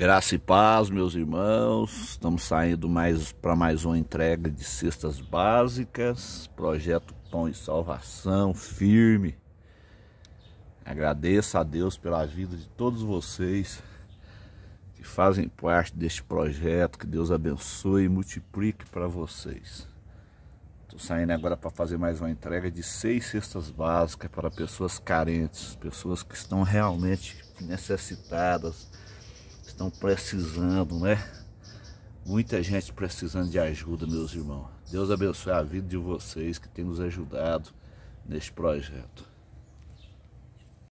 Graça e paz, meus irmãos. Estamos saindo mais para mais uma entrega de cestas básicas, projeto Pão e Salvação, firme. Agradeço a Deus pela vida de todos vocês que fazem parte deste projeto. Que Deus abençoe e multiplique para vocês. Estou saindo agora para fazer mais uma entrega de seis cestas básicas para pessoas carentes, pessoas que estão realmente necessitadas estão precisando, né? Muita gente precisando de ajuda, meus irmãos. Deus abençoe a vida de vocês que tem nos ajudado neste projeto.